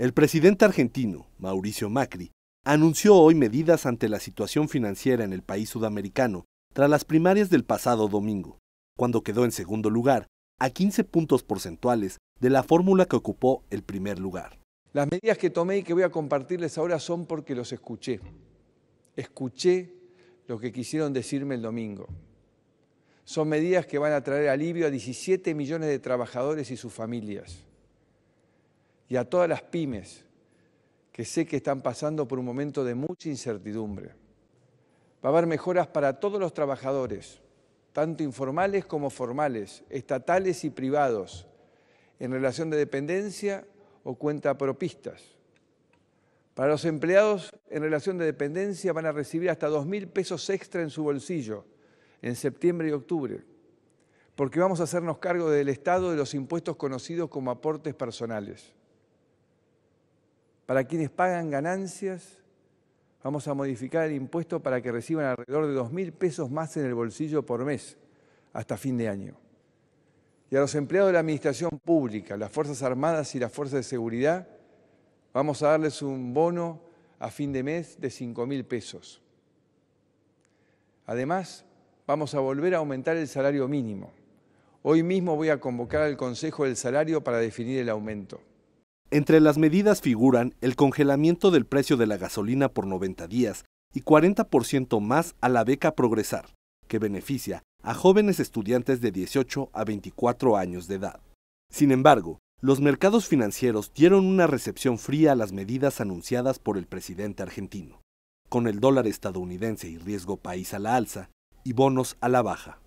El presidente argentino, Mauricio Macri, anunció hoy medidas ante la situación financiera en el país sudamericano tras las primarias del pasado domingo, cuando quedó en segundo lugar, a 15 puntos porcentuales de la fórmula que ocupó el primer lugar. Las medidas que tomé y que voy a compartirles ahora son porque los escuché. Escuché lo que quisieron decirme el domingo. Son medidas que van a traer alivio a 17 millones de trabajadores y sus familias y a todas las pymes que sé que están pasando por un momento de mucha incertidumbre. Va a haber mejoras para todos los trabajadores, tanto informales como formales, estatales y privados, en relación de dependencia o cuenta propistas. Para los empleados en relación de dependencia van a recibir hasta 2.000 pesos extra en su bolsillo en septiembre y octubre, porque vamos a hacernos cargo del Estado de los impuestos conocidos como aportes personales para quienes pagan ganancias, vamos a modificar el impuesto para que reciban alrededor de 2.000 pesos más en el bolsillo por mes hasta fin de año. Y a los empleados de la Administración Pública, las Fuerzas Armadas y las Fuerzas de Seguridad, vamos a darles un bono a fin de mes de 5.000 pesos. Además, vamos a volver a aumentar el salario mínimo. Hoy mismo voy a convocar al Consejo del Salario para definir el aumento. Entre las medidas figuran el congelamiento del precio de la gasolina por 90 días y 40% más a la beca Progresar, que beneficia a jóvenes estudiantes de 18 a 24 años de edad. Sin embargo, los mercados financieros dieron una recepción fría a las medidas anunciadas por el presidente argentino, con el dólar estadounidense y riesgo país a la alza y bonos a la baja.